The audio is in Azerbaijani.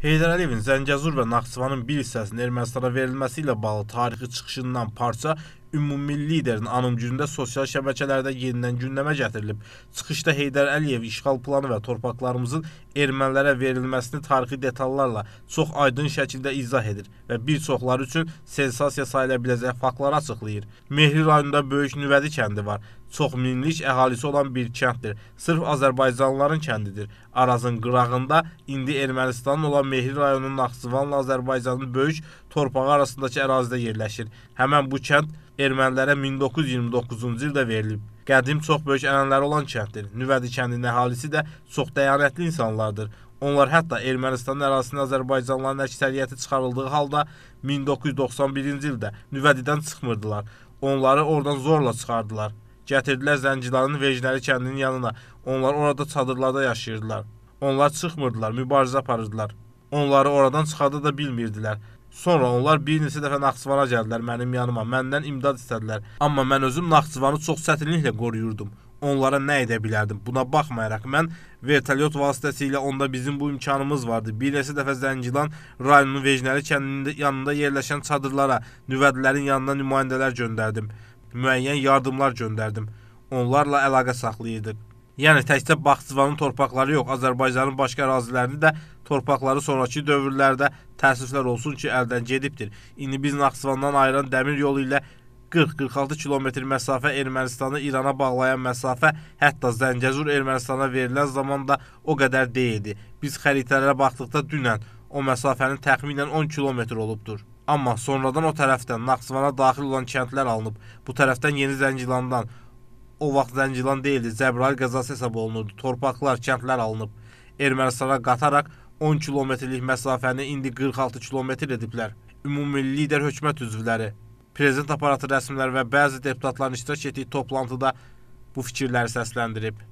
Heydər Əliyevin Zəngəzur və Naxçıvanın bir hissəsinin Ermənistana verilməsi ilə bağlı tarixi çıxışından parça ümumi liderin anım günündə sosial şəbəkələrdə yenidən gündəmə gətirilib. Çıxışda Heydər Əliyev işğal planı və torpaqlarımızın ermənilərə verilməsini tarixi detallarla çox aydın şəkildə izah edir və bir çoxları üçün sensasiya sayıla biləcək faktları açıqlayır. Mehri rayonunda böyük nüvədi kəndi var çox minlik əhalisi olan bir kənddir. Sırf Azərbaycanlıların kəndidir. Arazın qırağında indi Ermənistanın olan Mehri rayonunun Naxçıvanla Azərbaycanın böyük torpağı arasındakı ərazidə yerləşir. Həmən bu kənd ermənilərə 1929-cu ildə verilib. Qədim çox böyük ənənləri olan kənddir. Nüvədi kəndinin əhalisi də çox dəyanətli insanlardır. Onlar hətta Ermənistanın ərazisində Azərbaycanlıların əksəriyyəti çıxarıldığı halda 1991-ci ildə Nüvədidən çıxmırdılar. Onları oradan zorla çıxardılar. Gətirdilər Zəncilanın Vejnəli kəndinin yanına. Onlar orada çadırlarda yaşayırdılar. Onlar çıxmırdılar, mübarizə aparırdılar. Onları oradan çıxarda da bilmirdilər. Sonra onlar bir neçə dəfə Naxçıvana gəldilər mənim yanıma, məndən imdad istədilər. Amma mən özüm Naxçıvanı çox çətinliklə qoruyurdum. Onlara nə edə bilərdim? Buna baxmayaraq mən vertolyot vasitəsilə onda bizim bu imkanımız vardı. Bir neçə dəfə Zəngilan rayonunun Vejnəli kəndində yanında yerləşən çadırlara, nüvədlərin yanına nümayəndələr göndərdim. Müəyyən yardımlar göndərdim. Onlarla əlaqə saxlayırdıq. Yəni təkcə Baxçıvanın torpaqları yox, Azərbaycanın başqa ərazilərinin də torpaqları sonrakı dövrlərdə təəssüflər olsun ki, əldən gedibdir. İndi biz Naxçıvandan ayıran dəmir yolu ilə 40-46 kilometr məsafə Ermənistanı İrana bağlayan məsafə, hətta Zəngəzur Ermənistana verilən zaman da o qədər deyildi. Biz xəritələrə baxdıqda dünən o məsafənin təxminən 10 kilometr olubdur. Amma sonradan o tərəfdən Naxçıvana daxil olan kəndlər alınıb. Bu tərəfdən Yeni Zəngilandan, O vaxt Zəncilan deyildi, Cəbrayıl qəzası hesab olunurdu. Torpaqlar, kəndlər alınıb. Ermənistana qataraq 10 kilometrlik məsafəni indi 46 kilometr ediblər. Ümumilli lider hökumət üzvləri, prezident aparatı rəsmlər və bəzi deputatların iştirak etdiyi toplantıda bu fikirləri səsləndirib.